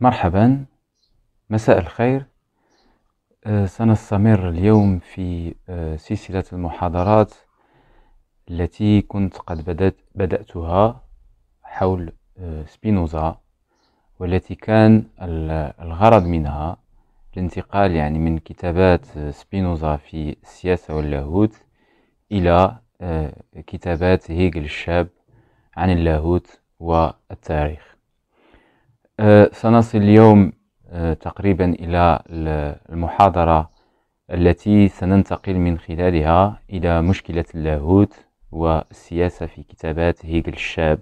مرحبا مساء الخير آه، سنستمر اليوم في آه، سلسلة المحاضرات التي كنت قد بدأت بدأتها حول آه، سبينوزا والتي كان الغرض منها الانتقال يعني من كتابات سبينوزا في السياسة واللاهوت إلى كتابات هيجل الشاب عن اللاهوت والتاريخ آه، سنصل اليوم آه، تقريبا إلى المحاضرة التي سننتقل من خلالها إلى مشكلة اللاهوت والسياسة في كتابات هيجل الشاب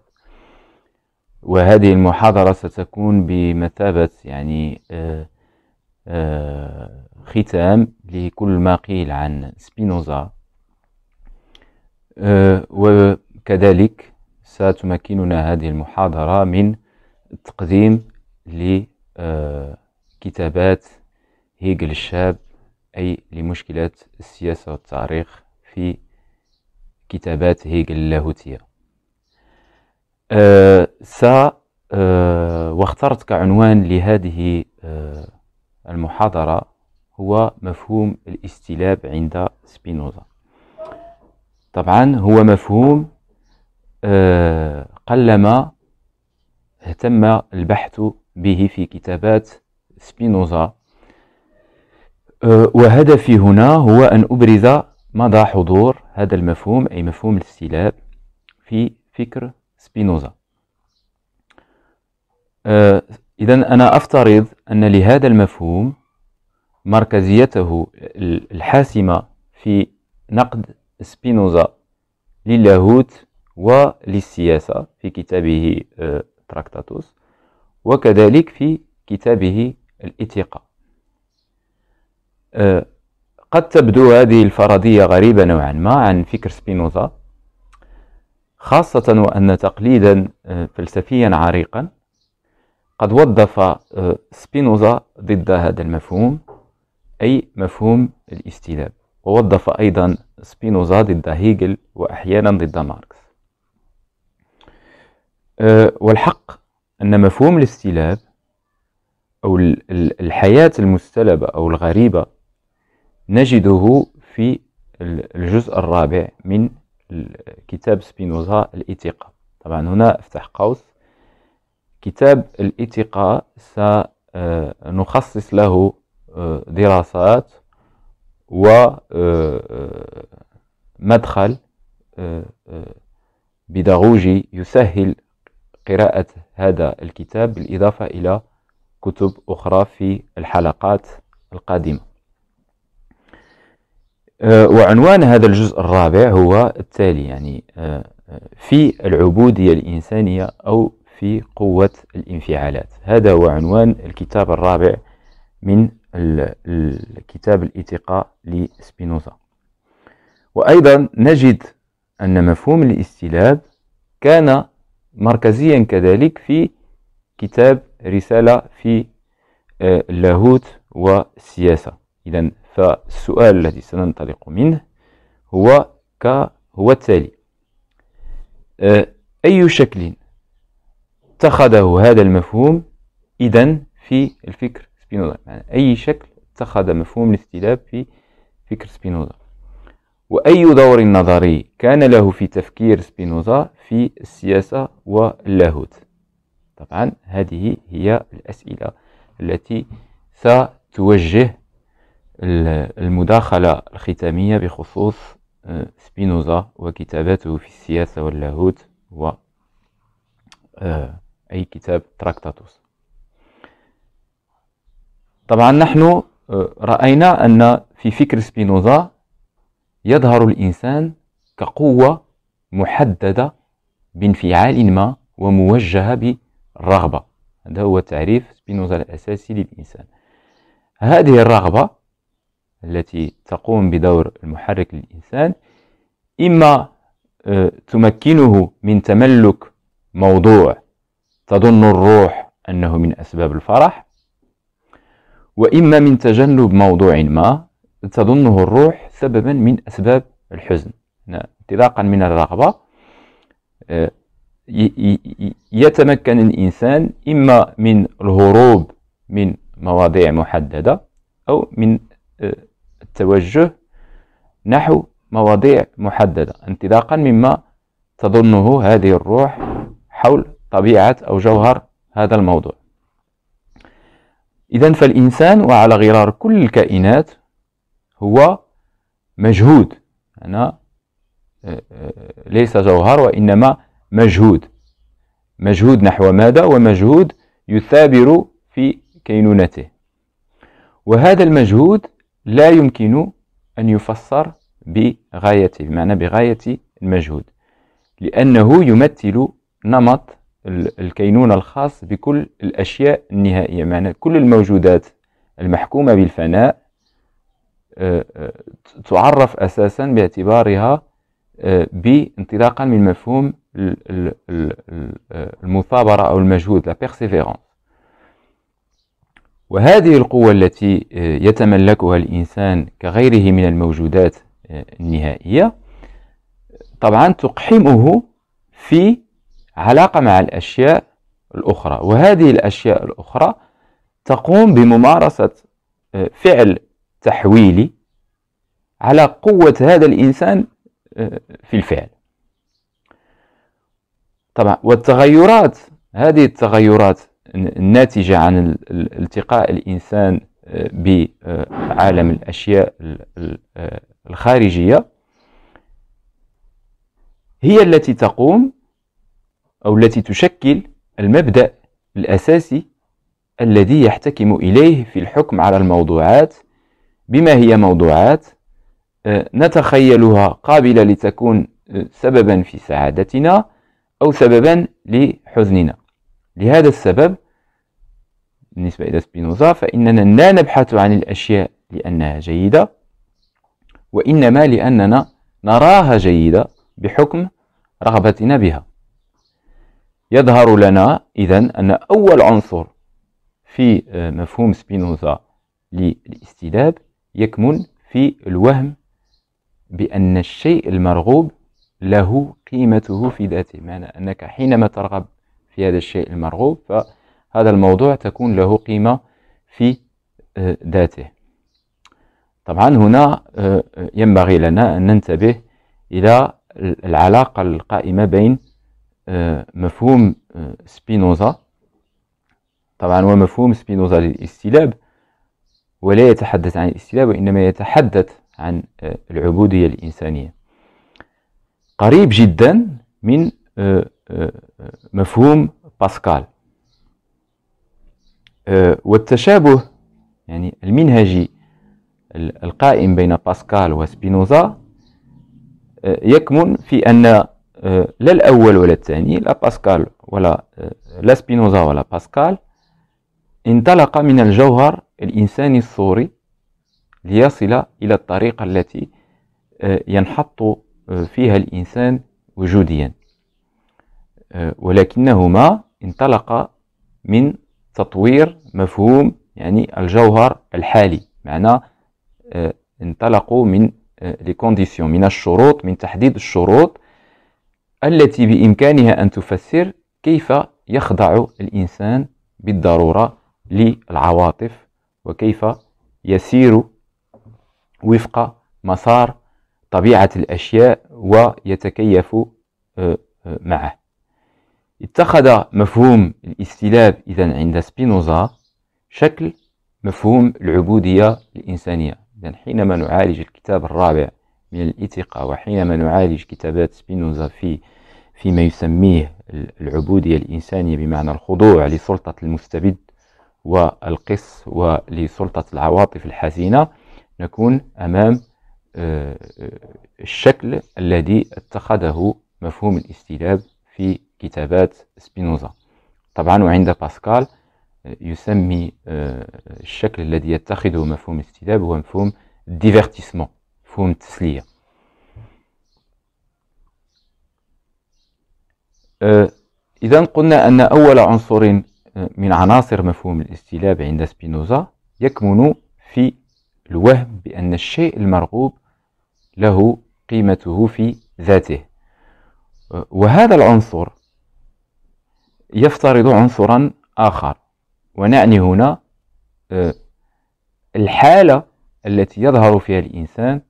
وهذه المحاضرة ستكون بمثابة يعني آه، ختام لكل ما قيل عن سبينوزا وكذلك ستمكننا هذه المحاضرة من تقديم لكتابات آه، هيجل الشاب أي لمشكلات السياسة والتاريخ في كتابات هيجل اللاهوتية أه س أه واخترت كعنوان لهذه أه المحاضرة هو مفهوم الاستلاب عند سبينوزا طبعا هو مفهوم آه، قلما اهتم البحث به في كتابات سبينوزا أه، وهدفي هنا هو أن أبرز مدى حضور هذا المفهوم أي مفهوم الاستيلاب في فكر سبينوزا أه، إذا أنا أفترض أن لهذا المفهوم مركزيته الحاسمة في نقد سبينوزا للاهوت وللسياسة في كتابه أه، تراكتاتوس وكذلك في كتابه الإتيقة أه، قد تبدو هذه الفرضية غريبة نوعا ما عن فكر سبينوزا خاصة وأن تقليدا أه، فلسفيا عريقا قد وظف أه، سبينوزا ضد هذا المفهوم أي مفهوم الاستيلاب ووظف أيضا سبينوزا ضد هيجل وأحيانا ضد ماركس آه، والحق أن مفهوم الاستلاب أو الحياة المستلبة أو الغريبة نجده في الجزء الرابع من كتاب سبينوزا الإتقاء طبعا هنا افتح قوس كتاب الإتقاء سنخصص آه، له آه، دراسات ومدخل بداغوجي يسهل قراءة هذا الكتاب بالإضافة إلى كتب أخرى في الحلقات القادمة آه، وعنوان هذا الجزء الرابع هو التالي يعني آه، آه، في العبودية الإنسانية أو في قوة الانفعالات هذا هو عنوان الكتاب الرابع من الكتاب الاتقاء لسبينوزا وأيضا نجد أن مفهوم الاستلاب كان مركزيا كذلك في كتاب رسالة في اللاهوت آه، والسياسة إذا فالسؤال الذي سننطلق منه هو ك هو التالي آه، أي شكل اتخذه هذا المفهوم إذا في الفكر سبينوزا يعني أي شكل اتخذ مفهوم الاستلاب في فكر سبينوزا وأي دور نظري كان له في تفكير سبينوزا في السياسة واللاهوت طبعا هذه هي الأسئلة التي ستوجه المداخلة الختامية بخصوص آه، سبينوزا وكتاباته في السياسة واللاهوت و آه، أي كتاب تراكتاتوس طبعا نحن آه، رأينا أن في فكر سبينوزا يظهر الإنسان كقوة محددة بانفعال ما وموجهة بالرغبة هذا هو تعريف سبينوزا الأساسي للإنسان هذه الرغبة التي تقوم بدور المحرك للإنسان إما آه، تمكنه من تملك موضوع تظن الروح أنه من أسباب الفرح وإما من تجنب موضوع ما تظنه الروح سببا من أسباب الحزن انطلاقا من الرغبة آه، يتمكن الإنسان إما من الهروب من مواضيع محددة أو من آه، التوجه نحو مواضيع محددة انطلاقا مما تظنه هذه الروح حول طبيعة أو جوهر هذا الموضوع إذا فالإنسان وعلى غرار كل الكائنات هو مجهود أنا آه، آه، ليس جوهر وإنما مجهود مجهود نحو ماذا ومجهود يثابر في كينونته وهذا المجهود لا يمكن أن يفسر بغايته بمعنى بغاية المجهود لأنه يمثل نمط الكينونة الخاص بكل الأشياء النهائية معنى كل الموجودات المحكومة بالفناء آه، آه، تعرف أساسا باعتبارها آه، بانطلاقا من مفهوم المثابرة أو المجهود لا بيرسيفيرونس وهذه القوة التي يتملكها الإنسان كغيره من الموجودات النهائية طبعا تقحمه في علاقة مع الأشياء الأخرى وهذه الأشياء الأخرى تقوم بممارسة فعل تحويلي على قوة هذا الإنسان آه، في الفعل طبعا والتغيرات هذه التغيرات الناتجة عن التقاء الإنسان آه، بعالم الأشياء آه، الخارجية هي التي تقوم أو التي تشكل المبدأ الأساسي الذي يحتكم إليه في الحكم على الموضوعات بما هي موضوعات آه، نتخيلها قابلة لتكون آه، سببا في سعادتنا أو سببا لحزننا لهذا السبب بالنسبة إلى سبينوزا فإننا لا نبحث عن الأشياء لأنها جيدة وإنما لأننا نراها جيدة بحكم رغبتنا بها يظهر لنا إذا أن أول عنصر في آه، مفهوم سبينوزا للاستيلاب يكمن في الوهم بأن الشيء المرغوب له قيمته في ذاته معنى أنك حينما ترغب في هذا الشيء المرغوب فهذا الموضوع تكون له قيمة في آه، ذاته طبعا هنا آه، ينبغي لنا أن ننتبه إلى العلاقة القائمة بين آه، مفهوم سبينوزا طبعا ومفهوم سبينوزا للاستلاب ولا يتحدث عن الاستيلاء وإنما يتحدث عن آه، العبودية الإنسانية قريب جدا من آه، آه، مفهوم باسكال والتشابه يعني المنهجي القائم بين باسكال وسبينوزا يكمن في أن لا الأول ولا الثاني لا باسكال ولا لا سبينوزا ولا باسكال انطلق من الجوهر الإنسان الصوري ليصل إلى الطريقة التي آه، ينحط آه، فيها الإنسان وجوديا آه، ولكنهما انطلقا من تطوير مفهوم يعني الجوهر الحالي معنى انطلقوا من لي كونديسيون من الشروط من تحديد الشروط التي بإمكانها أن تفسر كيف يخضع الإنسان بالضرورة للعواطف وكيف يسير وفق مسار طبيعة الأشياء ويتكيف آه، آه، معه اتخذ مفهوم الاستلاب إذا عند سبينوزا شكل مفهوم العبودية الإنسانية إذا حينما نعالج الكتاب الرابع من الإتقاء وحينما نعالج كتابات سبينوزا في فيما يسميه العبودية الإنسانية بمعنى الخضوع لسلطة المستبد والقس ولسلطة العواطف الحزينة نكون أمام آه، آه، الشكل الذي اتخذه مفهوم الاستيلاب في كتابات سبينوزا طبعا وعند باسكال آه، يسمي الشكل الذي يتخذه مفهوم الاستيلاب هو مفهوم ديفيرتيسمون مفهوم التسلية إذا قلنا أن أول عنصر من عناصر مفهوم الاستلاب عند سبينوزا يكمن في الوهم بأن الشيء المرغوب له قيمته في ذاته وهذا العنصر يفترض عنصرا آخر ونعني هنا آه، الحالة التي يظهر فيها الإنسان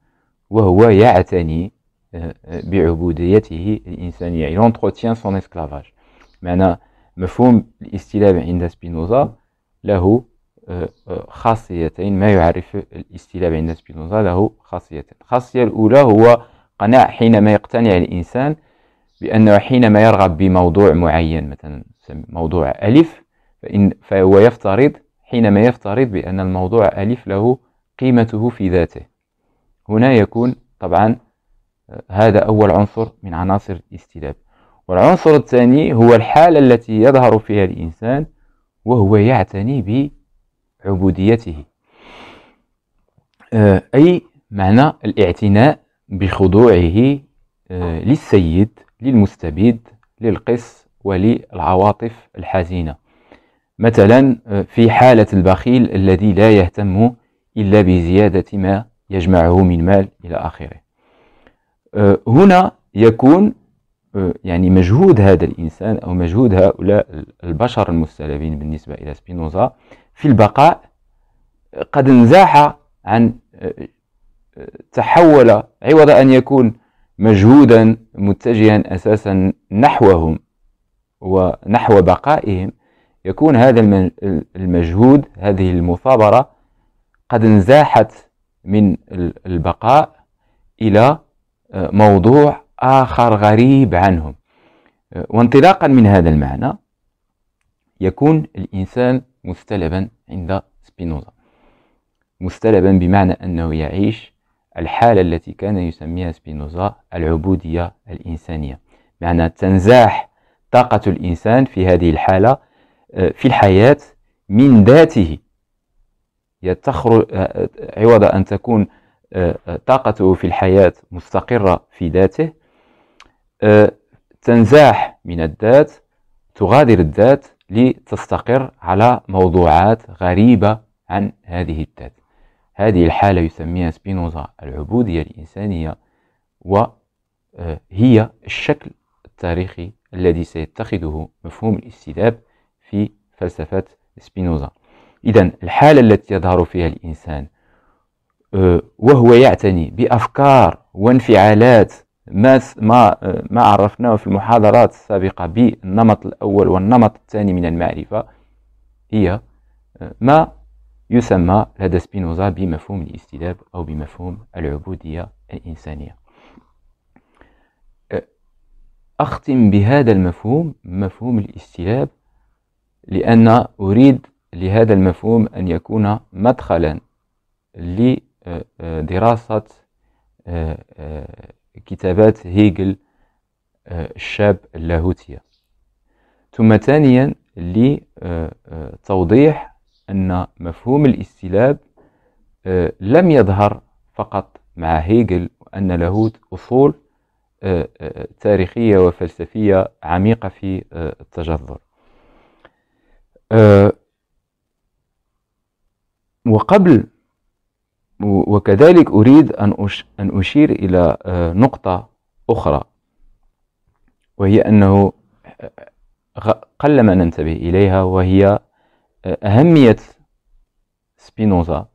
وهو يعتني آه، آه، بعبوديته الإنسانية يعني entretient معناه مفهوم الاستلام عند سبينوزا له آه، آه، خاصيتين ما يعرف الاستلام عند سبينوزا له خاصيتين الخاصية الأولى هو قناع حينما يقتنع الإنسان بأنه حينما يرغب بموضوع معين مثلا موضوع ألف فإن فهو يفترض حينما يفترض بأن الموضوع ألف له قيمته في ذاته هنا يكون طبعا آه، هذا أول عنصر من عناصر الاستلاب والعنصر الثاني هو الحالة التي يظهر فيها الإنسان وهو يعتني بعبوديته آه، أي معنى الاعتناء بخضوعه آه، للسيد للمستبد للقس وللعواطف الحزينة مثلا آه، في حالة البخيل الذي لا يهتم إلا بزيادة ما يجمعه من مال إلى آخره هنا يكون يعني مجهود هذا الإنسان أو مجهود هؤلاء البشر المستلفين بالنسبة إلى سبينوزا في البقاء قد انزاح عن آه، آه، تحول عوض أن يكون مجهودا متجها أساسا نحوهم ونحو بقائهم يكون هذا المجهود هذه المثابرة قد انزاحت من البقاء إلى آه، موضوع آخر غريب عنهم وانطلاقا من هذا المعنى يكون الإنسان مستلبا عند سبينوزا مستلبا بمعنى أنه يعيش الحالة التي كان يسميها سبينوزا العبودية الإنسانية معنى تنزاح طاقة الإنسان في هذه الحالة آه، في الحياة من ذاته يتخرج آه، عوض أن تكون آه، طاقته في الحياة مستقرة في ذاته آه، تنزاح من الذات تغادر الذات لتستقر على موضوعات غريبة عن هذه الذات هذه الحالة يسميها سبينوزا العبودية الإنسانية وهي آه، الشكل التاريخي الذي سيتخذه مفهوم الاستذاب في فلسفة سبينوزا إذا الحالة التي يظهر فيها الإنسان آه، وهو يعتني بأفكار وانفعالات ما ما ما عرفناه في المحاضرات السابقة بالنمط الأول والنمط الثاني من المعرفة هي ما يسمى لدى سبينوزا بمفهوم الاستلاب أو بمفهوم العبودية الإنسانية أختم بهذا المفهوم مفهوم الاستلاب لأن أريد لهذا المفهوم أن يكون مدخلا لدراسة آه، آه، كتابات هيجل آه، الشاب اللاهوتية ثم ثانيا لتوضيح آه، آه، أن مفهوم الاستلاب لم يظهر فقط مع هيجل وأن لاهوت أصول تاريخية وفلسفية عميقة في التجذر وقبل وكذلك أريد أن أشير إلى آه، نقطة أخرى وهي أنه آه، قلما ننتبه إليها وهي آه، أهمية سبينوزا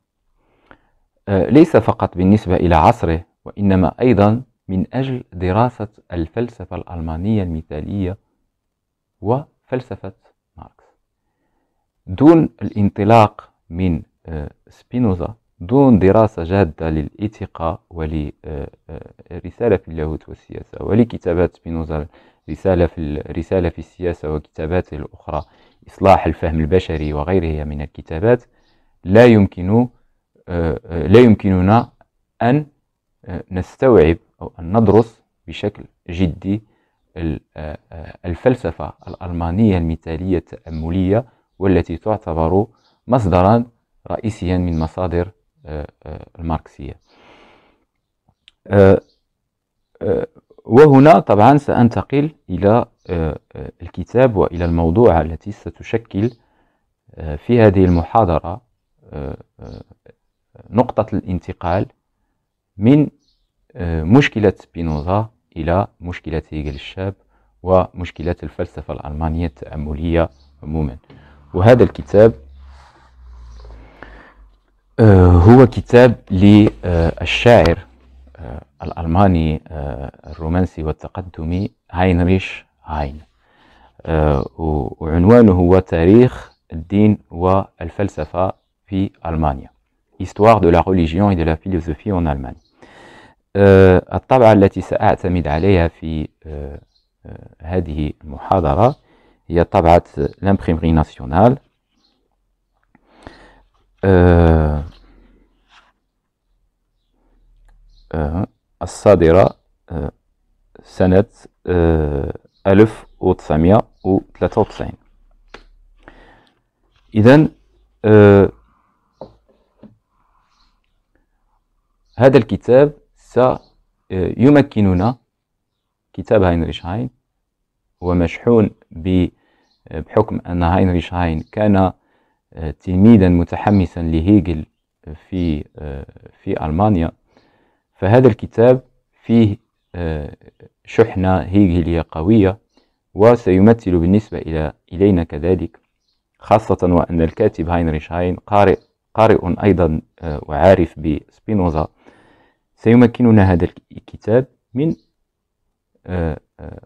ليس فقط بالنسبة إلى عصره وإنما أيضا من أجل دراسة الفلسفة الألمانية المثالية وفلسفة ماركس دون الانطلاق من سبينوزا دون دراسة جادة للإتقاء ولرسالة في اللاهوت والسياسة ولكتابات سبينوزا رسالة في رسالة في السياسة وكتاباته الأخرى إصلاح الفهم البشري وغيرها من الكتابات لا يمكن لا يمكننا أن نستوعب أو أن ندرس بشكل جدي الفلسفة الألمانية المثالية التأملية والتي تعتبر مصدرا رئيسيا من مصادر الماركسية آه، آه، وهنا طبعا سأنتقل إلى آه، الكتاب وإلى الموضوع التي ستشكل في هذه المحاضرة نقطة الانتقال من مشكلة سبينوزا إلى مشكلة هيجل الشاب ومشكلة الفلسفة الألمانية التأملية عموما وهذا الكتاب آه، هو كتاب للشاعر آه، الألماني آه، الرومانسي والتقدمي هاينريش هاين وعنوانه هو تاريخ الدين والفلسفة في ألمانيا Histoire de la religion et de la philosophie en Allemagne الطبعة التي سأعتمد عليها في هذه المحاضرة هي طبعة لامبريمري ناسيونال آه، آه، الصادرة آه، سنة ألف وتسعمائة وثلاثة وتسعين إذا هذا الكتاب سيمكننا كتاب هاينريش هاين ومشحون بحكم أن هاينريش هاين كان تلميذا متحمسا لهيجل في في ألمانيا فهذا الكتاب فيه شحنة هيجلية قوية وسيمثل بالنسبة إلى إلينا كذلك خاصة وأن الكاتب هاينريش هاين قارئ قارئ أيضا وعارف بسبينوزا سيمكننا هذا الكتاب من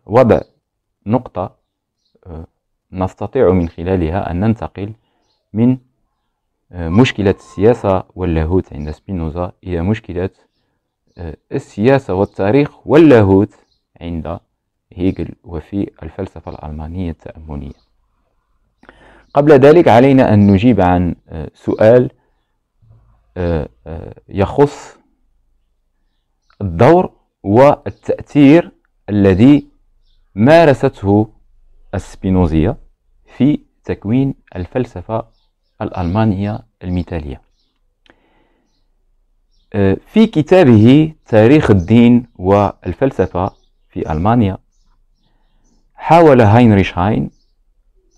وضع نقطة نستطيع من خلالها أن ننتقل من آه، مشكلة السياسة واللاهوت عند سبينوزا إلى مشكلة آه، السياسة والتاريخ واللاهوت عند هيجل وفي الفلسفة الألمانية التأملية قبل ذلك علينا أن نجيب عن آه، سؤال يخص الدور والتأثير الذي مارسته السبينوزية في تكوين الفلسفة الألمانية المثالية آه، في كتابه تاريخ الدين والفلسفة في ألمانيا حاول هاينريش هاين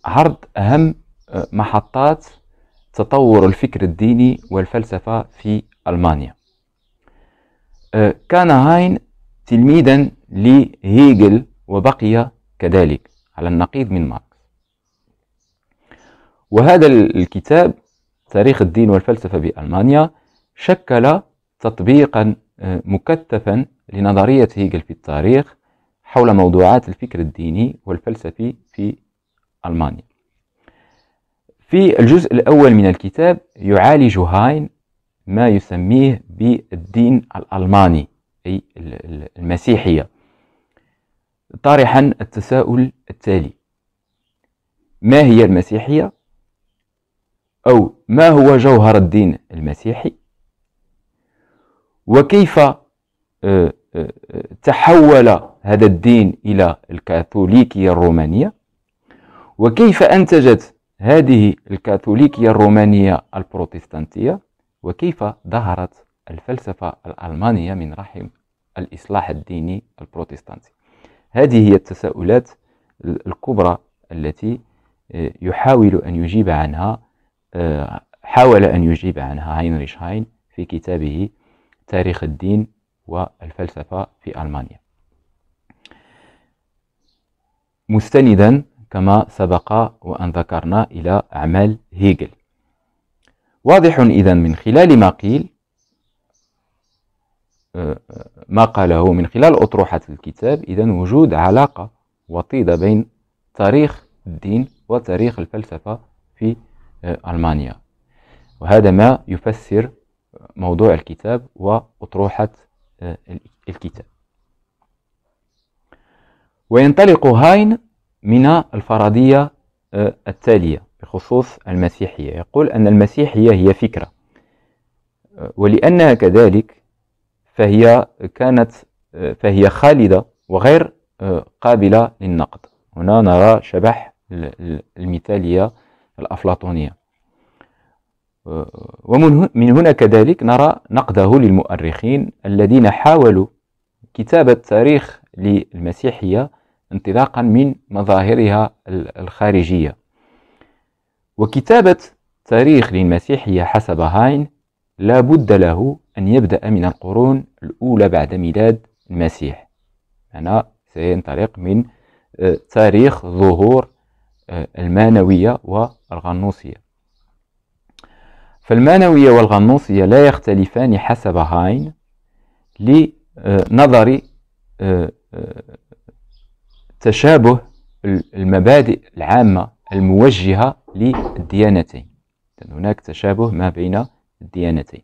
عرض أهم آه، محطات تطور الفكر الديني والفلسفة في ألمانيا آه، كان هاين تلميذا لهيجل وبقي كذلك على النقيض من مارك وهذا الكتاب تاريخ الدين والفلسفة بألمانيا شكل تطبيقا آه، مكثفا لنظرية هيجل في التاريخ حول موضوعات الفكر الديني والفلسفي في ألمانيا في الجزء الأول من الكتاب يعالج هاين ما يسميه بالدين الألماني أي المسيحية طارحا التساؤل التالي ما هي المسيحية؟ أو ما هو جوهر الدين المسيحي وكيف آه، آه، آه، تحول هذا الدين إلى الكاثوليكية الرومانية وكيف أنتجت هذه الكاثوليكية الرومانية البروتستانتية وكيف ظهرت الفلسفة الألمانية من رحم الإصلاح الديني البروتستانتي هذه هي التساؤلات الكبرى التي يحاول أن يجيب عنها آه، حاول أن يجيب عنها هاينريش هاين في كتابه تاريخ الدين والفلسفة في ألمانيا مستندا كما سبق وأن ذكرنا إلى أعمال هيجل واضح إذا من خلال ما قيل آه، آه، ما قاله من خلال أطروحة الكتاب إذا وجود علاقة وطيدة بين تاريخ الدين وتاريخ الفلسفة في آه، ألمانيا وهذا ما يفسر موضوع الكتاب وأطروحة آه، الكتاب وينطلق هاين من الفرضية آه، التالية بخصوص المسيحية يقول أن المسيحية هي فكرة ولأنها كذلك فهي كانت فهي خالدة وغير قابلة للنقد هنا نرى شبح المثالية الأفلاطونية أه، ومن هنا كذلك نرى نقده للمؤرخين الذين حاولوا كتابة تاريخ للمسيحية انطلاقا من مظاهرها الخارجية وكتابة تاريخ للمسيحية حسب هاين لا بد له أن يبدأ من القرون الأولى بعد ميلاد المسيح أنا سينطلق من أه، تاريخ ظهور أه، المانوية و الغنوصية فالمانوية والغنوصية لا يختلفان حسب هاين لنظر آه، آه، تشابه المبادئ العامة الموجهة للديانتين هناك تشابه ما بين الديانتين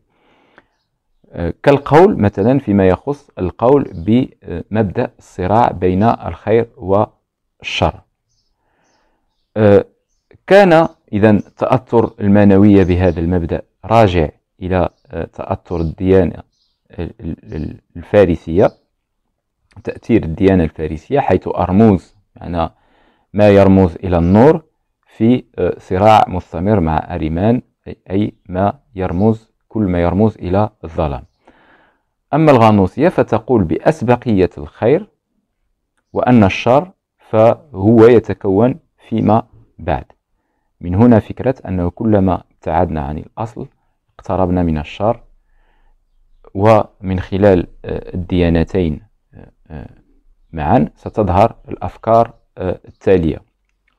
آه، كالقول مثلا فيما يخص القول بمبدأ الصراع بين الخير والشر كان إذا التأثر المعنوية بهذا المبدأ راجع إلى آه، تأثر الديانة الفارسية تأثير الديانة الفارسية حيث أرموز يعني ما يرمز إلى النور في آه، صراع مستمر مع أريمان أي ما يرمز كل ما يرمز إلى الظلام أما الغانوسية فتقول بأسبقية الخير وأن الشر فهو يتكون فيما بعد من هنا فكرة أنه كلما ابتعدنا عن الأصل اقتربنا من الشر ومن خلال آه، الديانتين آه، آه، معا ستظهر الأفكار التالية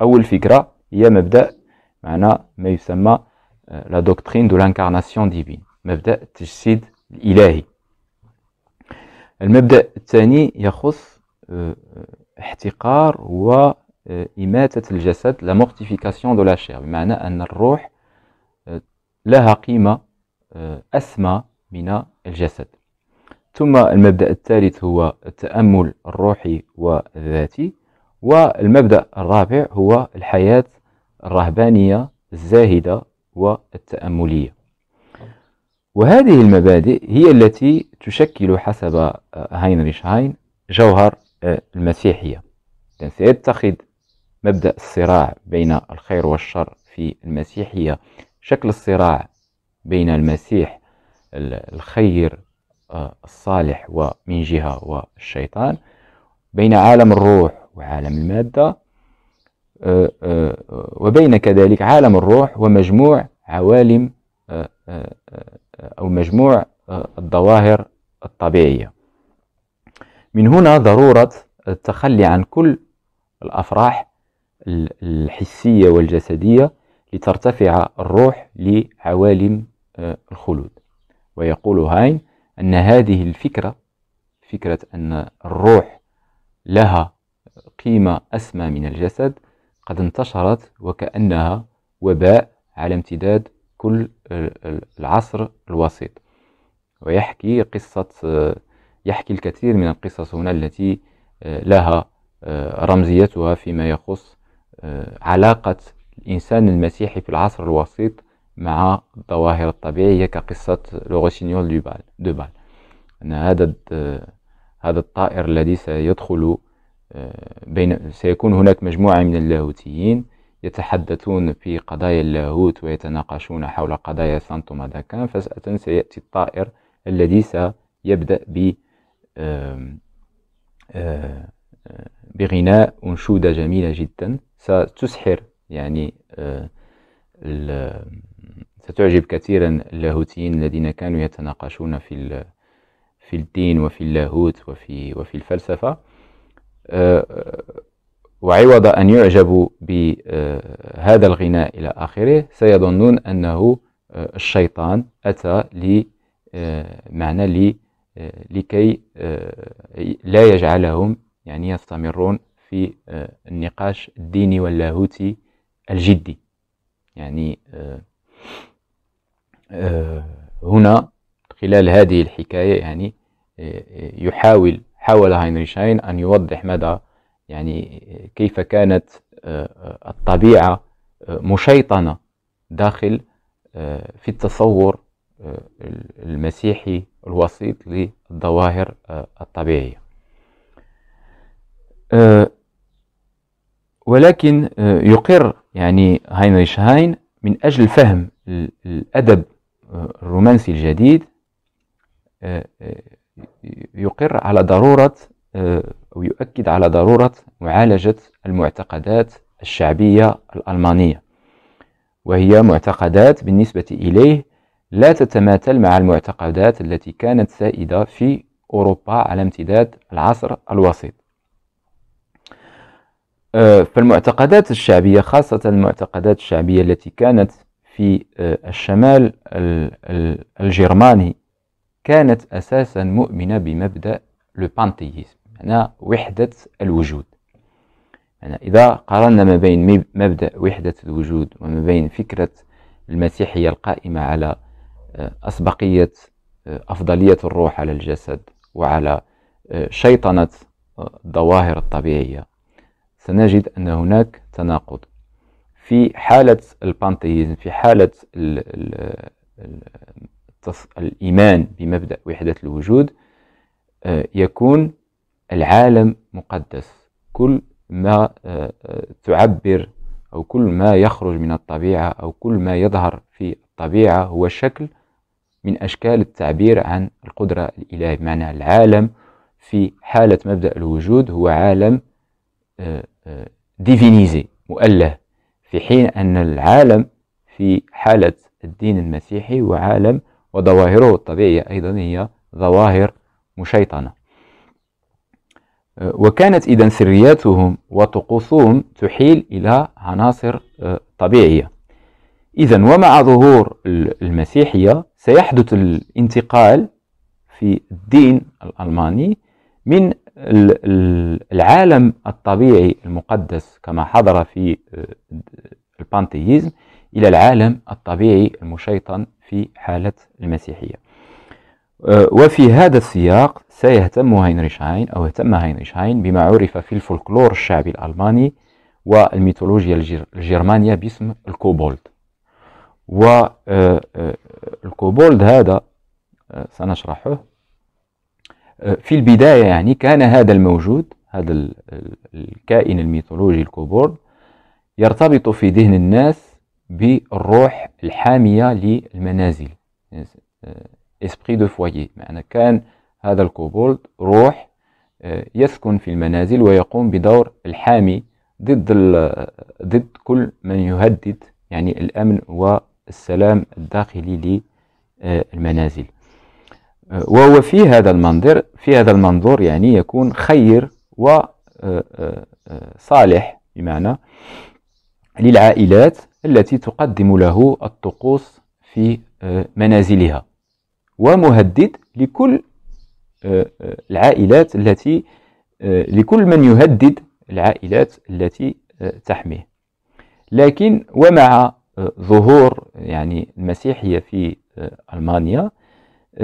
أول فكرة هي مبدأ معنا ما يسمى لا دوكترين دو لانكارناسيون ديفين مبدأ التجسيد الإلهي المبدأ الثاني يخص احتقار و إيه، إماتة الجسد لا مورتيفيكاسيون دو لا شير بمعنى أن الروح إيه، لها قيمة إيه، أسمى من الجسد ثم المبدأ الثالث هو التأمل الروحي والذاتي والمبدأ الرابع هو الحياة الرهبانية الزاهدة والتأملية وهذه المبادئ هي التي تشكل حسب هاينريش هاين جوهر المسيحية سيتخذ مبدأ الصراع بين الخير والشر في المسيحية شكل الصراع بين المسيح الخير آه، الصالح ومن جهة والشيطان بين عالم الروح وعالم المادة آه، آه، وبين كذلك عالم الروح ومجموع عوالم أو مجموع الظواهر الطبيعية من هنا ضرورة التخلي عن كل الأفراح الحسية والجسدية لترتفع الروح لعوالم آه، الخلود ويقول هاين أن هذه الفكرة فكرة أن الروح لها قيمة أسمى من الجسد قد انتشرت وكأنها وباء على امتداد كل العصر الوسيط ويحكي قصة آه، يحكي الكثير من القصص هنا التي آه، لها رمزيتها فيما يخص علاقة الإنسان المسيحي في العصر الوسيط مع الظواهر الطبيعية كقصة لوغوشينيول دوبال دوبال أن هذا هذا الطائر الذي سيدخل آه، بين سيكون هناك مجموعة من اللاهوتيين يتحدثون في قضايا اللاهوت ويتناقشون حول قضايا سانتو ماداكان فجأة سيأتي الطائر الذي سيبدأ ب آه، بغناء أنشودة جميلة جدا ستسحر يعني آه، ستعجب كثيرا اللاهوتيين الذين كانوا يتناقشون في في الدين وفي اللاهوت وفي وفي الفلسفة آه، آه، وعوض أن يعجبوا بهذا الغناء إلى آخره سيظنون أنه الشيطان أتى لمعنى لكي لا يجعلهم يعني يستمرون في آه، النقاش الديني واللاهوتي الجدي يعني آه، آه، هنا خلال هذه الحكاية يعني يحاول حاول هاينريشاين أن يوضح مدى يعني كيف كانت الطبيعة مشيطنة داخل في التصور المسيحي الوسيط للظواهر الطبيعية آه، ولكن آه، يقر يعني هاينريش هاين من أجل فهم الأدب آه، الرومانسي الجديد يقر على ضرورة أو يؤكد على ضرورة معالجة المعتقدات الشعبية الألمانية وهي معتقدات بالنسبة إليه لا تتماثل مع المعتقدات التي كانت سائدة في أوروبا على امتداد العصر الوسيط آه، فالمعتقدات الشعبية خاصة المعتقدات الشعبية التي كانت في آه، الشمال الجرماني كانت أساسا مؤمنة بمبدأ لو بانتيزم وحدة الوجود يعني إذا قارنا ما بين مبدأ وحدة الوجود وما بين فكرة المسيحية القائمة على آه، أسبقية أفضلية الروح على الجسد وعلى شيطنة الظواهر الطبيعية سنجد أن هناك تناقض في حالة البانتيزم في حالة الـ الـ الـ الإيمان بمبدأ وحدة الوجود آه، يكون العالم مقدس كل ما آه، آه، تعبر أو كل ما يخرج من الطبيعة أو كل ما يظهر في الطبيعة هو شكل من أشكال التعبير عن القدرة الإلهية بمعنى العالم في حالة مبدأ الوجود هو عالم آه، آه، ديفينيزي مؤله في حين أن العالم في حالة الدين المسيحي وعالم وظواهره الطبيعية أيضا هي ظواهر مشيطنة آه، وكانت إذا سرياتهم وطقوسهم تحيل إلى عناصر طبيعية إذا ومع ظهور المسيحية سيحدث الانتقال في الدين الألماني من العالم الطبيعي المقدس كما حضر في آه، البانتيزم إلى العالم الطبيعي المشيطن في حالة المسيحية آه، وفي هذا السياق سيهتم هاين أو اهتم هاين بما عرف في الفولكلور الشعبي الألماني والميثولوجيا الجرمانية باسم الكوبولد والكوبولد آه، هذا سنشرحه في البداية يعني كان هذا الموجود هذا الكائن الميثولوجي الكوبورد يرتبط في ذهن الناس بالروح الحامية للمنازل اسبري دو فويي معنى كان هذا الكوبولد روح آه، يسكن في المنازل ويقوم بدور الحامي ضد ضد كل من يهدد يعني الامن والسلام الداخلي للمنازل وهو في هذا المنظر في هذا المنظور يعني يكون خير وصالح آه، آه، آه، بمعنى للعائلات التي تقدم له الطقوس في منازلها ومهدد لكل العائلات التي لكل من يهدد العائلات التي تحميه لكن ومع ظهور يعني المسيحية في ألمانيا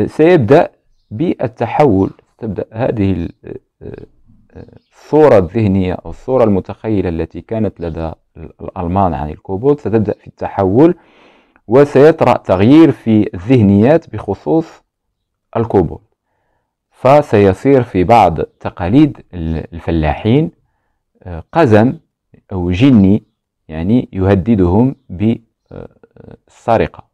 سيبدأ بالتحول تبدأ هذه الصورة الذهنية أو الصورة المتخيلة التي كانت لدى الألمان عن الكوبولت ستبدأ في التحول وسيطرأ تغيير في الذهنيات بخصوص الكوبولت فسيصير في بعض تقاليد الفلاحين آه، قزم أو جني يعني يهددهم بالسرقة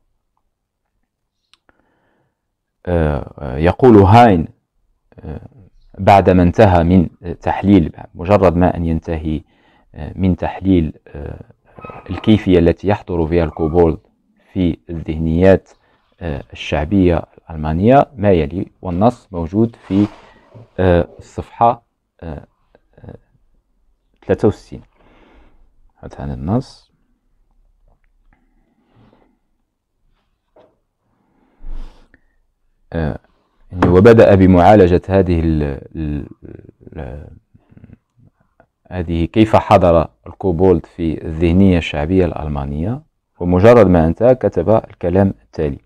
يقول هاين آه، بعدما انتهى من تحليل مجرد ما أن ينتهي آه، من تحليل آه، الكيفية التي يحضر فيها الكوبولد في الذهنيات الشعبية الألمانية ما يلي والنص موجود في الصفحة 63 هذا النص وبدأ بمعالجة هذه ال ال ال هذه كيف حضر الكوبولد في الذهنية الشعبية الألمانية ومجرد ما انتهى كتب الكلام التالي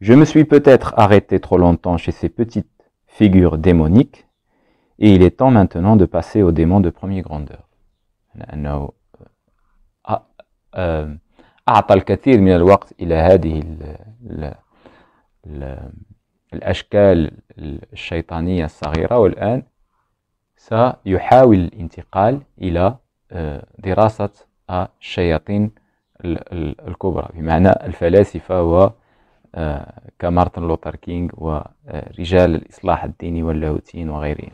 Je me suis peut-être arrêté trop longtemps chez ces petites figures démoniques et il est temps maintenant de passer aux démons de première grandeur. لأنه أعطى الكثير من الوقت إلى هذه ال ال ال الأشكال الشيطانية الصغيرة والآن سيحاول الانتقال إلى آه، دراسة الشياطين الكبرى بمعنى الفلاسفة و آه، كمارتن لوثر كينغ ورجال آه، الإصلاح الديني واللاهوتيين وغيرهم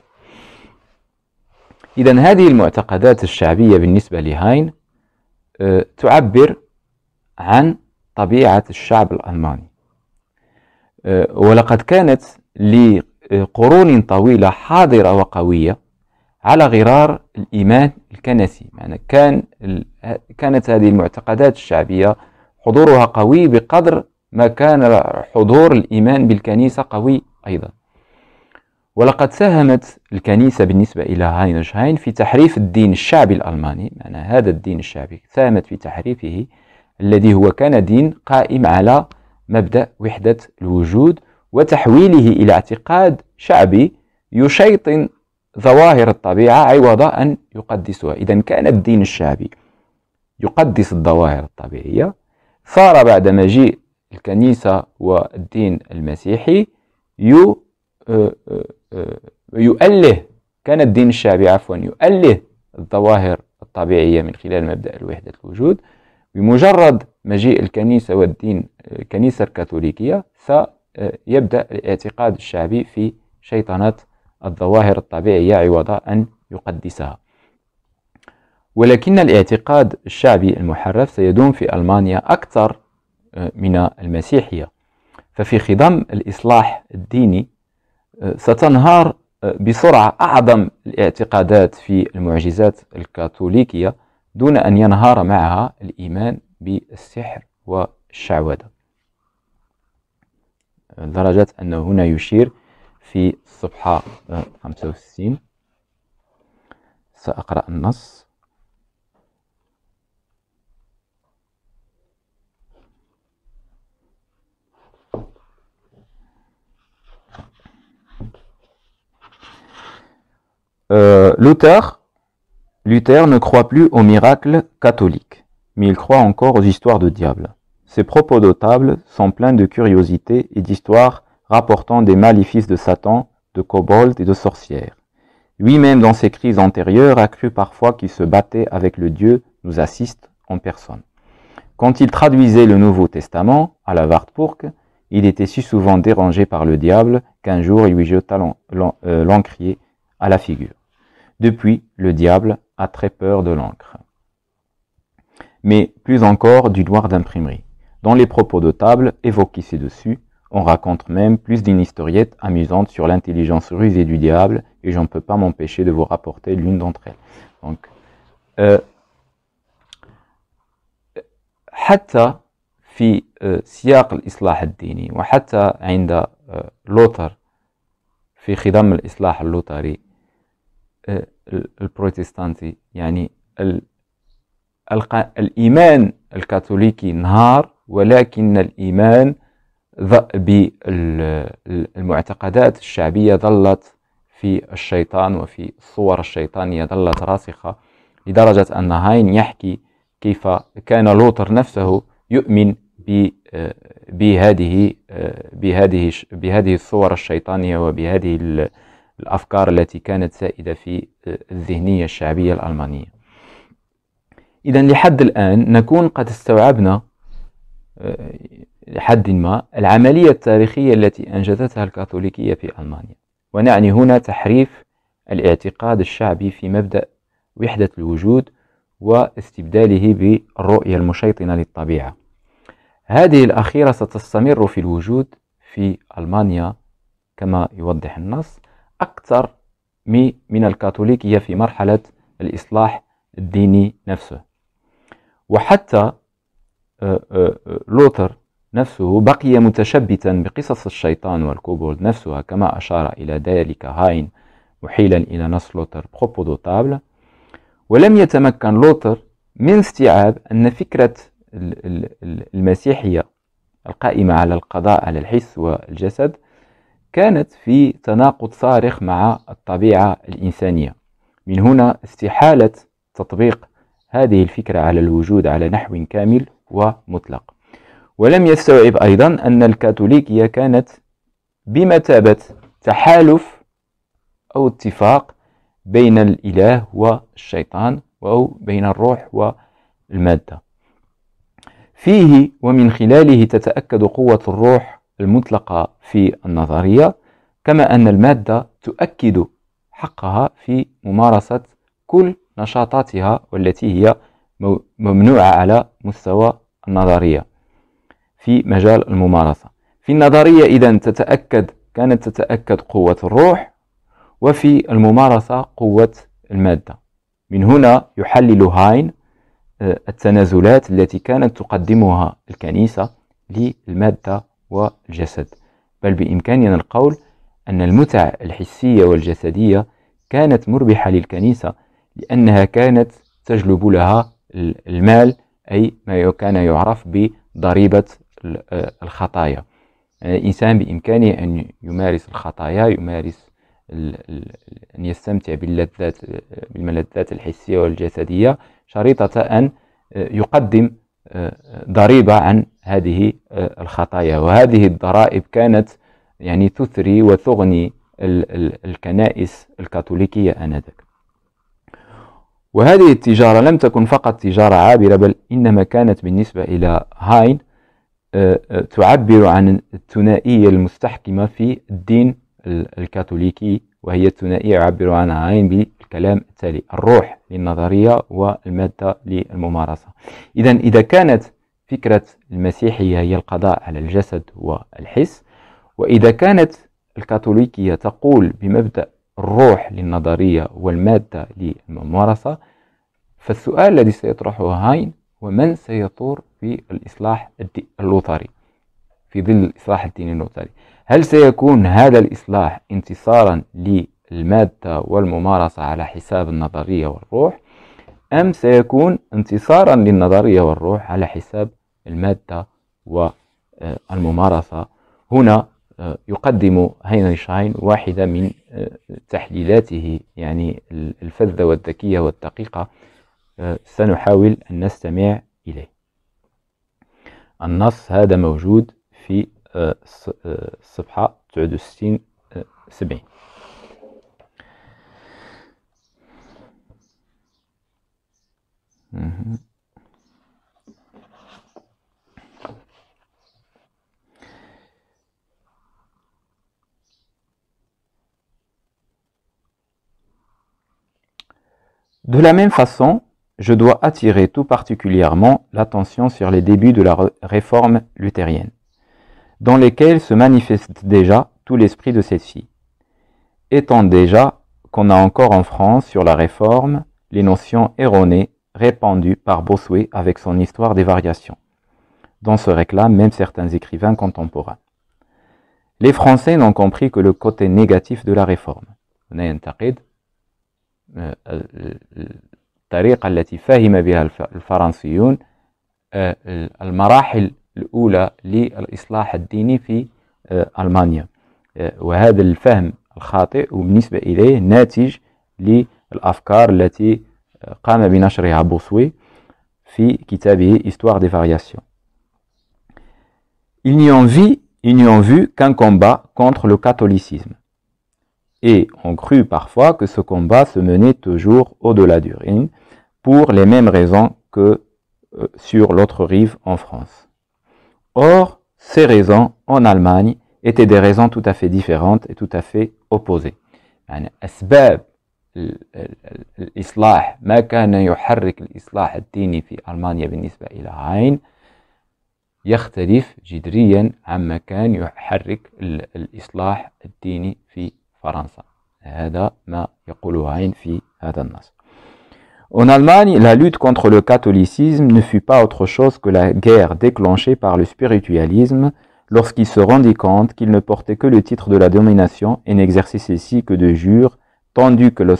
إذا هذه المعتقدات الشعبية بالنسبة لهاين تعبر عن طبيعة الشعب الألماني آه، ولقد كانت لقرون طويلة حاضرة وقوية على غرار الإيمان الكنسي يعني كان كانت هذه المعتقدات الشعبية حضورها قوي بقدر ما كان حضور الإيمان بالكنيسة قوي أيضا ولقد ساهمت الكنيسة بالنسبة إلى هاينشتاين في تحريف الدين الشعبي الألماني يعني هذا الدين الشعبي ساهمت في تحريفه الذي هو كان دين قائم على مبدأ وحدة الوجود وتحويله إلى اعتقاد شعبي يشيطن ظواهر الطبيعة عوض أن يقدسها إذا كان الدين الشعبي يقدس الظواهر الطبيعية صار بعد مجيء الكنيسة والدين المسيحي آه، آه، آه، يؤله كان الدين الشعبي عفوا يؤله الظواهر الطبيعية من خلال مبدأ الوحدة الوجود بمجرد مجيء الكنيسة والدين الكنيسة الكاثوليكية سيبدأ الاعتقاد الشعبي في شيطنة الظواهر الطبيعية عوض أن يقدسها ولكن الاعتقاد الشعبي المحرف سيدوم في ألمانيا أكثر آه، من المسيحية ففي خضم الإصلاح الديني آه، ستنهار آه، بسرعة أعظم الاعتقادات في المعجزات الكاثوليكية دون أن ينهار معها الإيمان بالسحر والشعوذة لدرجة أنه هنا يشير في الصفحة 65 سأقرأ النص Euh, Luther, Luther ne croit plus aux miracles catholiques. mais il croit encore aux histoires de diable. Ses propos notables sont pleins de curiosités et d'histoires rapportant des maléfices de Satan, de kobolds et de sorcières. Lui-même, dans ses crises antérieures, a cru parfois qu'il se battait avec le Dieu nous assiste en personne. Quand il traduisait le Nouveau Testament à la Wartburg, il était si souvent dérangé par le diable qu'un jour il lui jeta euh, l'encrier à la figure. Depuis, le diable a très peur de l'encre mais plus encore du noir d'imprimerie. Dans les propos de table évoqués ci-dessus, on raconte même plus d'une historiette amusante sur l'intelligence rusée du diable, et j'en peux pas m'empêcher de vous rapporter l'une d'entre elles. Donc, euh, حتى في سياق الديني الإيمان الكاثوليكي نهار ولكن الإيمان بالمعتقدات الشعبية ظلت في الشيطان وفي الصور الشيطانية ظلت راسخة لدرجة أن هاين يحكي كيف كان لوتر نفسه يؤمن بهذه بهذه بهذه الصور الشيطانية وبهذه الأفكار التي كانت سائدة في الذهنية الشعبية الألمانية إذا لحد الآن نكون قد استوعبنا آه، لحد ما العملية التاريخية التي أنجزتها الكاثوليكية في ألمانيا ونعني هنا تحريف الاعتقاد الشعبي في مبدأ وحدة الوجود واستبداله بالرؤية المشيطنة للطبيعة هذه الأخيرة ستستمر في الوجود في ألمانيا كما يوضح النص أكثر من الكاثوليكية في مرحلة الإصلاح الديني نفسه وحتى آه، آه، آه، لوثر نفسه بقي متشبتا بقصص الشيطان والكوبولد نفسها كما أشار إلى ذلك هاين محيلا إلى نص لوثر بروبودو طابلة ولم يتمكن لوثر من استيعاب أن فكرة المسيحية القائمة على القضاء على الحس والجسد كانت في تناقض صارخ مع الطبيعة الإنسانية من هنا استحالة تطبيق هذه الفكرة على الوجود على نحو كامل ومطلق ولم يستوعب أيضا أن الكاثوليكية كانت بمثابة تحالف أو اتفاق بين الإله والشيطان أو بين الروح والمادة فيه ومن خلاله تتأكد قوة الروح المطلقة في النظرية كما أن المادة تؤكد حقها في ممارسة كل نشاطاتها والتي هي ممنوعة على مستوى النظرية في مجال الممارسة في النظرية إذا تتأكد كانت تتأكد قوة الروح وفي الممارسة قوة المادة من هنا يحلل هاين آه، التنازلات التي كانت تقدمها الكنيسة للمادة والجسد بل بإمكاننا القول أن المتع الحسية والجسدية كانت مربحة للكنيسة لأنها كانت تجلب لها المال أي ما كان يعرف بضريبة آه، الخطايا يعني الإنسان بإمكانه أن يمارس الخطايا يمارس أن يستمتع باللذات بالملذات الحسية والجسدية شريطة أن آه، يقدم آه، ضريبة عن هذه الخطايا وهذه الضرائب كانت يعني تثري وتغني الكنائس الكاثوليكية آنذاك وهذه التجارة لم تكن فقط تجارة عابرة بل إنما كانت بالنسبة إلى هاين آه، آه، تعبر عن الثنائية المستحكمة في الدين الكاثوليكي وهي الثنائية يعبر عنها هاين بالكلام التالي الروح للنظرية والمادة للممارسة إذا إذا كانت فكرة المسيحية هي القضاء على الجسد والحس وإذا كانت الكاثوليكية تقول بمبدأ الروح للنظرية والمادة للممارسة فالسؤال الذي سيطرحه هاين هو من سيثور في الإصلاح اللوثري في ظل الإصلاح الديني اللوثري هل سيكون هذا الإصلاح انتصارا للمادة والممارسة على حساب النظرية والروح أم سيكون انتصارا للنظرية والروح على حساب المادة والممارسة آه، هنا يقدم هاينريشاين واحدة من آه، تحليلاته يعني الفذة والذكية والدقيقة آه، سنحاول أن نستمع إليه النص هذا موجود في الصفحة 69 70 De la même façon, je dois attirer tout particulièrement l'attention sur les débuts de la réforme luthérienne, dans lesquels se manifeste déjà tout l'esprit de celle-ci. Étant déjà qu'on a encore en France sur la réforme les notions erronées répandues par Bossuet avec son histoire des variations, dont se réclament même certains écrivains contemporains. Les Français n'ont compris que le côté négatif de la réforme. الطريقة التي فهم بها الفرنسيون آه، المراحل الأولى للإصلاح الديني في آه، ألمانيا آه، وهذا الفهم الخاطئ وبالنسبة إليه ناتج للأفكار التي قام بنشرها بوسوي في كتابه Histoire des variations. Ils n'y ont vu, ils n'y ont vu qu'un combat contre le catholicisme. et on crut parfois que ce combat se menait toujours au-delà du Rhin pour les mêmes raisons que euh, sur l'autre rive en France. Or, ces raisons en Allemagne étaient des raisons tout à fait différentes et tout à fait opposées. ما كان يحرك الديني في يختلف كان يحرك الديني في en Allemagne, la lutte contre le catholicisme ne fut pas autre chose que la guerre déclenchée par le spiritualisme lorsqu'il se rendit compte qu'il ne portait que le titre de la domination et n'exerçait ceci que de jure, tandis que le,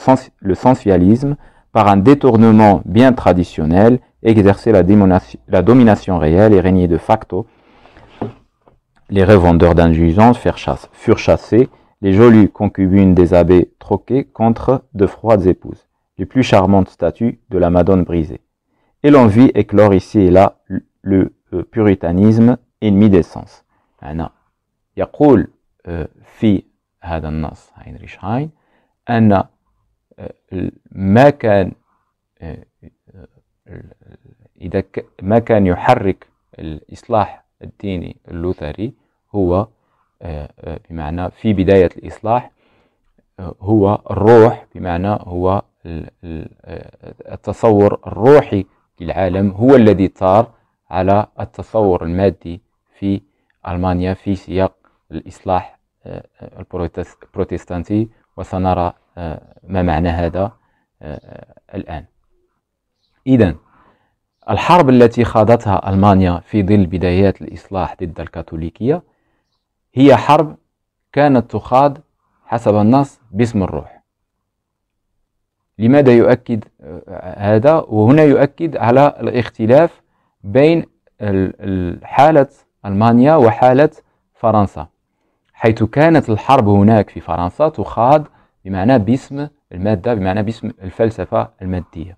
sensualisme, par un détournement bien traditionnel, exerçait la, domination réelle et régnait de facto. Les revendeurs d'indulgence furent chassés les jolies concubines des abbés troquées contre de froides épouses, les plus charmantes statues de la Madone brisée. Et l'envie éclore ici et là le euh, puritanisme ennemi des sens. يقول في هذا النص هاينريش هاين أن ما كان إذا ما كان يحرك الإصلاح الديني اللوثري هو آه، آه، بمعنى في بداية الإصلاح آه، هو الروح بمعنى هو التصور الروحي للعالم هو الذي طار على التصور المادي في ألمانيا في سياق الإصلاح البروتستانتي وسنرى ما معنى هذا الآن إذا الحرب التي خاضتها ألمانيا في ظل بدايات الإصلاح ضد الكاثوليكية هي حرب كانت تخاض حسب النص باسم الروح لماذا يؤكد هذا وهنا يؤكد على الاختلاف بين حالة ألمانيا وحالة فرنسا حيث كانت الحرب هناك في فرنسا تخاض بمعنى باسم المادة بمعنى باسم الفلسفة المادية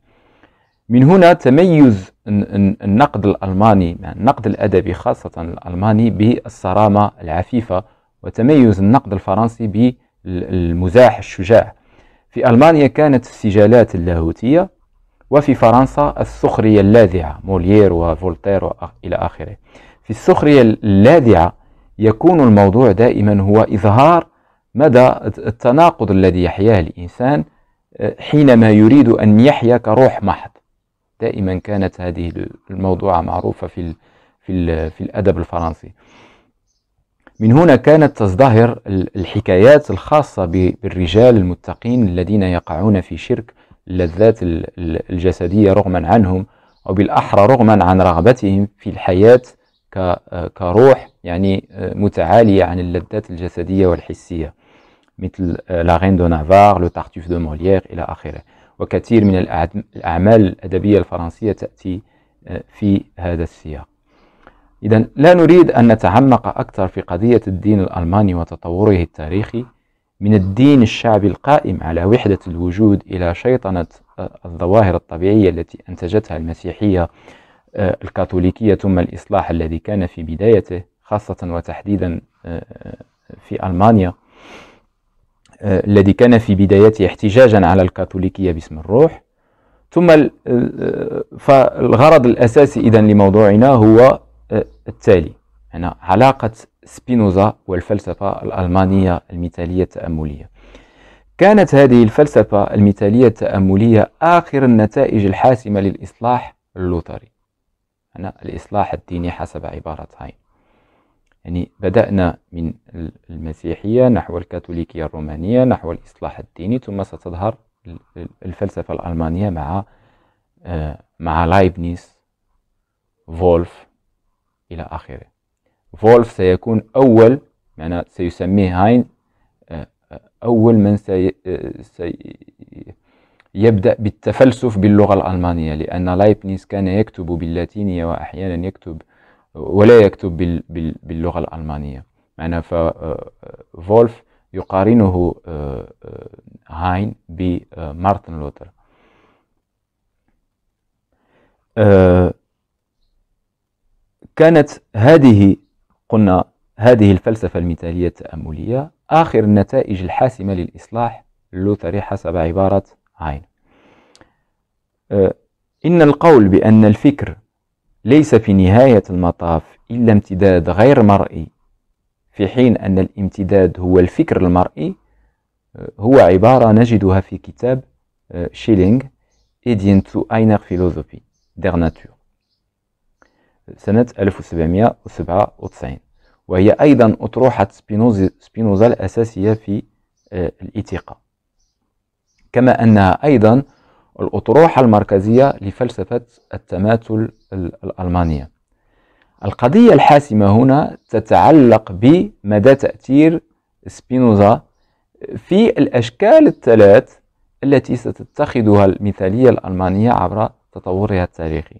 من هنا تميز النقد الألماني يعني النقد الأدبي خاصة الألماني بالصرامة العفيفة وتميز النقد الفرنسي بالمزاح الشجاع في ألمانيا كانت السجالات اللاهوتية وفي فرنسا السخرية اللاذعة موليير وفولتير إلى آخره في السخرية اللاذعة يكون الموضوع دائما هو إظهار مدى التناقض الذي يحياه الإنسان آه، حينما يريد أن يحيا كروح محض دائما كانت هذه الموضوعة معروفة في الـ في الـ في الأدب الفرنسي من هنا كانت تزدهر الحكايات الخاصة بالرجال المتقين الذين يقعون في شرك اللذات الجسدية رغما عنهم أو بالأحرى رغما عن رغبتهم في الحياة كروح يعني متعالية عن اللذات الجسدية والحسية مثل لا دو نافار لو تارتوف دو موليير إلى آخره وكثير من الأعمال الأدبية الفرنسية تأتي آه، في هذا السياق إذا لا نريد أن نتعمق أكثر في قضية الدين الألماني وتطوره التاريخي من الدين الشعبي القائم على وحدة الوجود إلى شيطنة آه، الظواهر الطبيعية التي أنتجتها المسيحية آه، الكاثوليكية ثم الإصلاح الذي كان في بدايته خاصة وتحديدا في ألمانيا آه، الذي كان في بدايته احتجاجا على الكاثوليكية باسم الروح ثم آه، فالغرض الأساسي إذا لموضوعنا هو آه، التالي يعني علاقة سبينوزا والفلسفة الألمانية المثالية التأملية كانت هذه الفلسفة المثالية التأملية آخر النتائج الحاسمة للإصلاح اللوثري يعني الإصلاح الديني حسب عبارة هاين يعني بدأنا من المسيحية نحو الكاثوليكية الرومانية نحو الإصلاح الديني ثم ستظهر الفلسفة الألمانية مع آه، مع لايبنيس فولف إلى آخره فولف سيكون أول يعني سيسميه هاين آه، آه، أول من سي سي يبدأ بالتفلسف باللغة الألمانية لأن لايبنيس كان يكتب باللاتينية وأحيانا يكتب ولا يكتب باللغة الألمانية معنا فولف يقارنه آه، هاين بمارتن آه، لوثر آه، كانت هذه قلنا هذه الفلسفة المثالية التأملية آخر النتائج الحاسمة للإصلاح اللوثري حسب عبارة هاين إن القول بأن الفكر ليس في نهاية المطاف إلا امتداد غير مرئي في حين أن الامتداد هو الفكر المرئي آه، هو عبارة نجدها في كتاب آه، شيلينغ إدين تو أينر فيلوزوفي دير ناتور سنة 1797 وهي أيضا أطروحة سبينوزا الأساسية في آه، الإتيقا كما أنها أيضا الأطروحة المركزية لفلسفة التماثل الألمانية القضية الحاسمة هنا تتعلق بمدى تأثير سبينوزا في الأشكال الثلاث التي ستتخذها المثالية الألمانية عبر تطورها التاريخي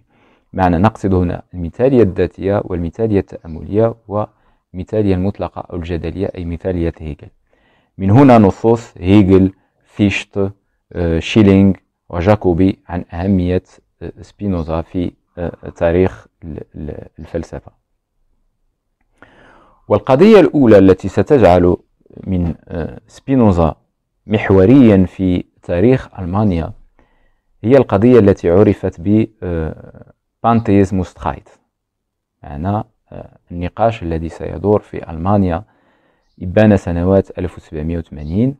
معنى نقصد هنا المثالية الذاتية والمثالية التأملية والمثالية المطلقة أو الجدلية أي مثالية هيجل من هنا نصوص هيجل فيشت آه، شيلينغ وجاكوبي عن أهمية سبينوزا في آه، تاريخ الفلسفة والقضية الأولى التي ستجعل من آه، سبينوزا محوريا في تاريخ ألمانيا هي القضية التي عرفت ب آه، بانتيزموستخايت سترايت معنى النقاش الذي سيدور في ألمانيا إبان سنوات 1780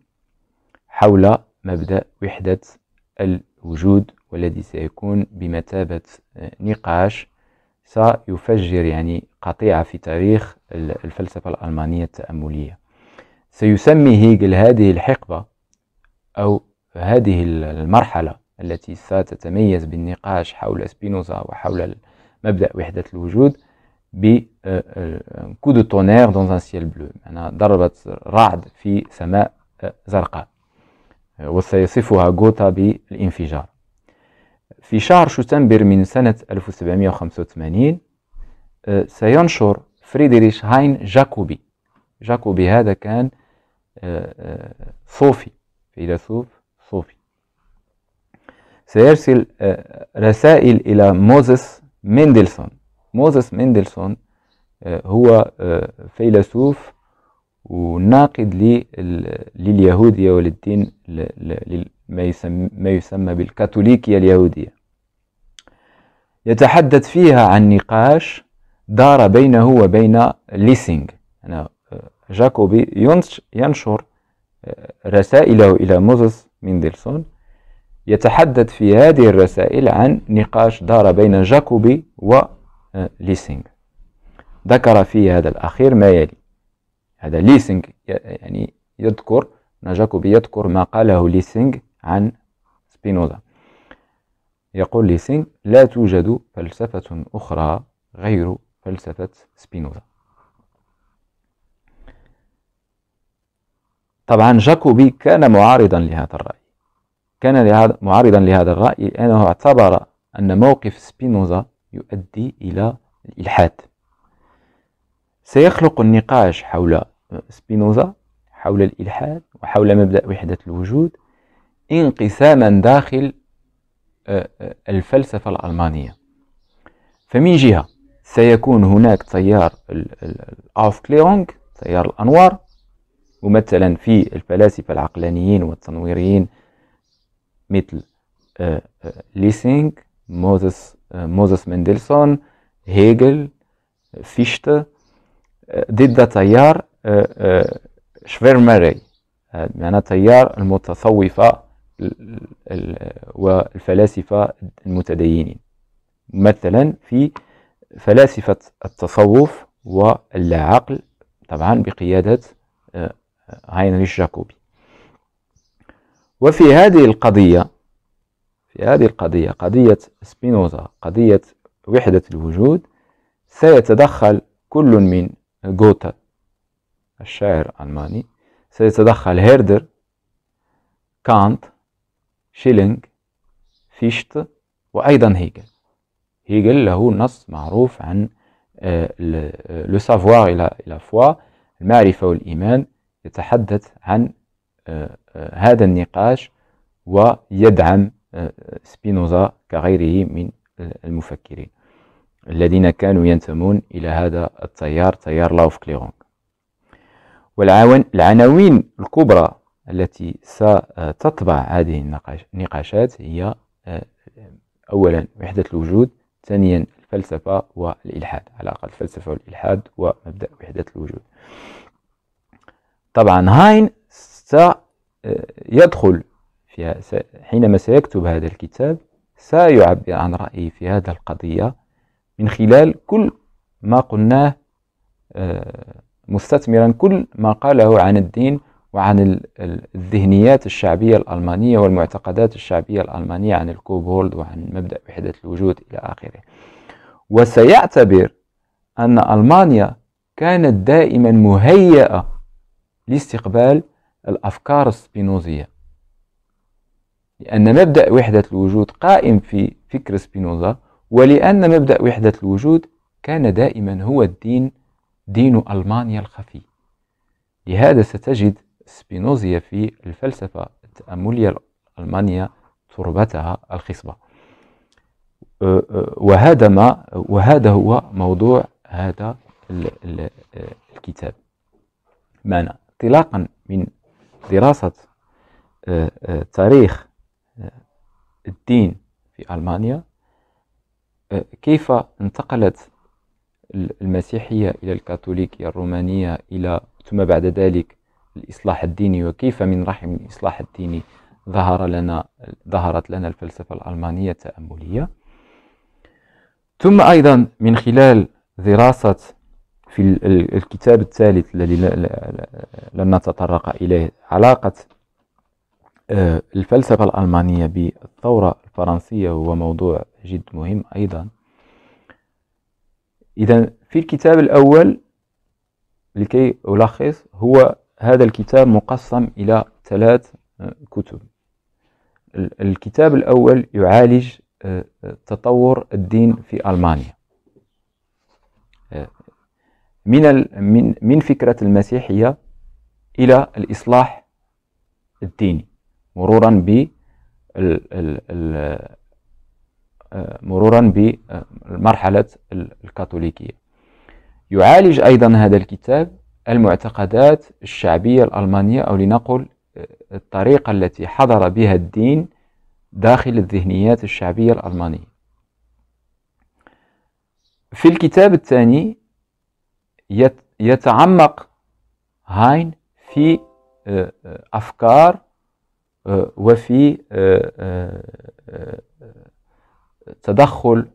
حول مبدأ وحدة الوجود والذي سيكون بمثابة آه، نقاش سيفجر يعني قطيعة في تاريخ الفلسفة الألمانية التأملية سيسمي هيجل هذه الحقبة أو هذه المرحلة التي ستتميز بالنقاش حول سبينوزا وحول مبدأ وحدة الوجود ب دو تونير دون ان سيل بلو معناها ضربة رعد في سماء آه، زرقاء وسيصفها جوتا بالانفجار في شهر شتنبر من سنة 1785 آه، سينشر فريدريش هاين جاكوبي جاكوبي هذا كان آه، آه، صوفي فيلسوف صوفي سيرسل رسائل إلى موزس مندلسون موزس مندلسون هو فيلسوف وناقد لليهودية وللدين ما يسمى, ما يسمى بالكاثوليكية اليهودية يتحدث فيها عن نقاش دار بينه وبين ليسينغ أنا آه، جاكوبي ينشر آه، رسائله إلى موزس مندلسون يتحدث في هذه الرسائل عن نقاش دار بين جاكوبي وليسينغ آه، ذكر في هذا الأخير ما يلي هذا ليسينغ يعني يذكر جاكوبي يذكر ما قاله ليسينغ عن سبينوزا يقول ليسينغ لا توجد فلسفة أخرى غير فلسفة سبينوزا طبعا جاكوبي كان معارضا لهذا الرأي كان معارضا لهذا الرأي لأنه اعتبر أن موقف سبينوزا يؤدي إلى الإلحاد سيخلق النقاش حول سبينوزا حول الإلحاد وحول مبدأ وحدة الوجود انقساما داخل آه، آه، الفلسفة الألمانية فمن جهة سيكون هناك تيار الأوف كليرونغ تيار الأنوار ممثلا في الفلاسفة العقلانيين والتنويريين مثل آه، ليسينغ موزس موزس مندلسون هيجل فيشته ضد تيار آه، آه، شفيرماري آه، معنى تيار المتصوفة والفلاسفة المتدينين مثلا في فلاسفة التصوف واللاعقل طبعا بقيادة هاينريش جاكوبي وفي هذه القضية في هذه القضية قضية سبينوزا قضية وحدة الوجود سيتدخل كل من جوتا الشاعر الألماني سيتدخل هيردر كانت شيلينج فيشت وأيضا هيجل هيجل له نص معروف عن لو سافوار إلى إلى فوا المعرفة والإيمان يتحدث عن آه، آه، هذا النقاش ويدعم آه، سبينوزا كغيره من المفكرين الذين كانوا ينتمون إلى هذا التيار تيار لاوف كليرونغ والعوان العناوين الكبرى التي ستطبع هذه النقاشات هي آه، أولا وحدة الوجود ثانيا الفلسفة والإلحاد علاقة الفلسفة والإلحاد ومبدأ وحدة الوجود طبعا هاين سيدخل آه، في حينما سيكتب هذا الكتاب سيعبر عن رأيه في هذا القضية من خلال كل ما قلناه آه، مستثمرا كل ما قاله عن الدين وعن الذهنيات الشعبية الألمانية والمعتقدات الشعبية الألمانية عن الكوبولد وعن مبدأ وحدة الوجود إلى آخره وسيعتبر أن ألمانيا كانت دائما مهيئة لاستقبال الأفكار السبينوزية لأن مبدأ وحدة الوجود قائم في فكر سبينوزا ولأن مبدأ وحدة الوجود كان دائما هو الدين دين ألمانيا الخفي لهذا ستجد سبينوزيا في الفلسفة التأملية الألمانية تربتها الخصبة أه، أه، وهذا ما وهذا هو موضوع هذا الكتاب معنا انطلاقا من دراسة أه، تاريخ الدين في ألمانيا كيف انتقلت المسيحية إلى الكاثوليكية الرومانية إلى ثم بعد ذلك الإصلاح الديني وكيف من رحم الإصلاح الديني ظهر لنا ظهرت لنا الفلسفة الألمانية التأملية ثم أيضا من خلال دراسة في الكتاب الثالث الذي لن نتطرق إليه علاقة آه، الفلسفة الألمانية بالثورة الفرنسية هو موضوع جد مهم أيضا إذا في الكتاب الأول لكي ألخص هو هذا الكتاب مقسم إلى ثلاث آه، كتب الكتاب الأول يعالج آه، تطور الدين في ألمانيا من من فكرة المسيحية إلى الإصلاح الديني مرورا ب آه، مرورا بمرحلة آه، الكاثوليكية يعالج أيضا هذا الكتاب المعتقدات الشعبية الألمانية أو لنقل آه، الطريقة التي حضر بها الدين داخل الذهنيات الشعبية الألمانية في الكتاب الثاني يتعمق هاين في أفكار آه، وفي آه، آه، تدخل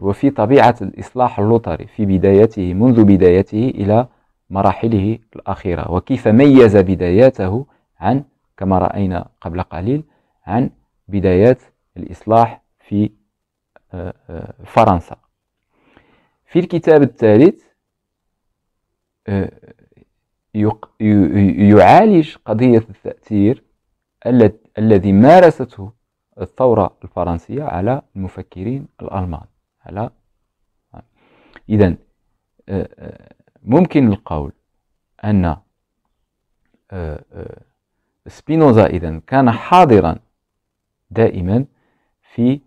وفي طبيعة الإصلاح اللوتري في بدايته منذ بدايته إلى مراحله الأخيرة وكيف ميز بداياته عن كما رأينا قبل قليل عن بدايات الإصلاح في فرنسا في الكتاب الثالث يعالج قضية التأثير الذي مارسته الثورة الفرنسية على المفكرين الألمان على إذا آه، آه، ممكن القول أن آه، سبينوزا إذا كان حاضرا دائما في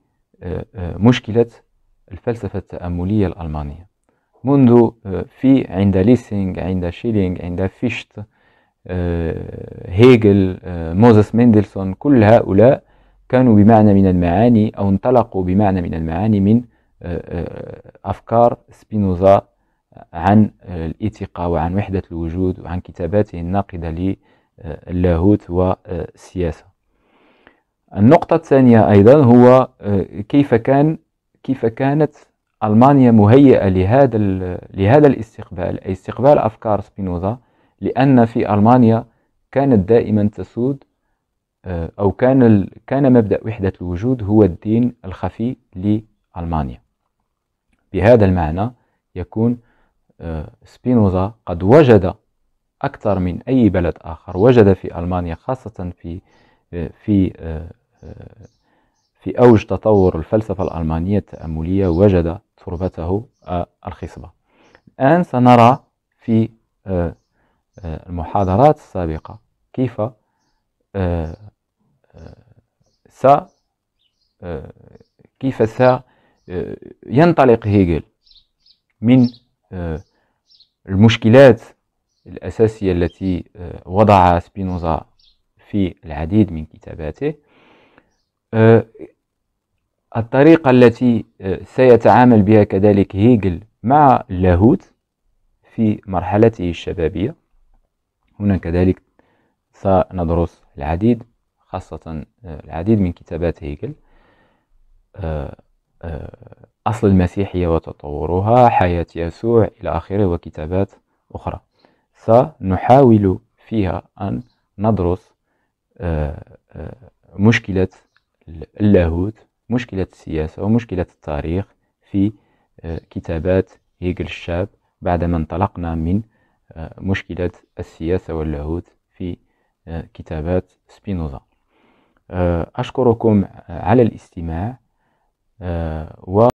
مشكلة الفلسفة التأملية الألمانية منذ آه، في عند ليسينغ عند شيلينغ عند فيشت آه، هيجل آه، موزس مندلسون كل هؤلاء كانوا بمعنى من المعاني أو انطلقوا بمعنى من المعاني من أفكار سبينوزا عن الإتقاء وعن وحدة الوجود وعن كتاباته الناقدة للاهوت والسياسة النقطة الثانية أيضا هو كيف كان كيف كانت ألمانيا مهيئة لهذا لهذا الاستقبال أي استقبال أفكار سبينوزا لأن في ألمانيا كانت دائما تسود آه، أو كان كان مبدأ وحدة الوجود هو الدين الخفي لألمانيا بهذا المعنى يكون آه، سبينوزا قد وجد أكثر من أي بلد آخر وجد في ألمانيا خاصة في آه، في في أوج تطور الفلسفة الألمانية التأملية وجد تربته آه، الخصبة الآن سنرى في آه، آه، المحاضرات السابقة كيف س كيف س ينطلق هيجل من المشكلات الأساسية التي وضعها سبينوزا في العديد من كتاباته الطريقة التي آه، سيتعامل بها كذلك هيجل مع اللاهوت في مرحلته الشبابية هنا كذلك سندرس العديد خاصة آه، العديد من كتابات هيجل آه، أصل المسيحية وتطورها حياة يسوع إلى آخره وكتابات أخرى سنحاول فيها أن ندرس مشكلة اللاهوت مشكلة السياسة ومشكلة التاريخ في آه، كتابات هيجل الشاب بعدما انطلقنا من آه، مشكلة السياسة واللاهوت في آه، كتابات سبينوزا أشكركم على الاستماع و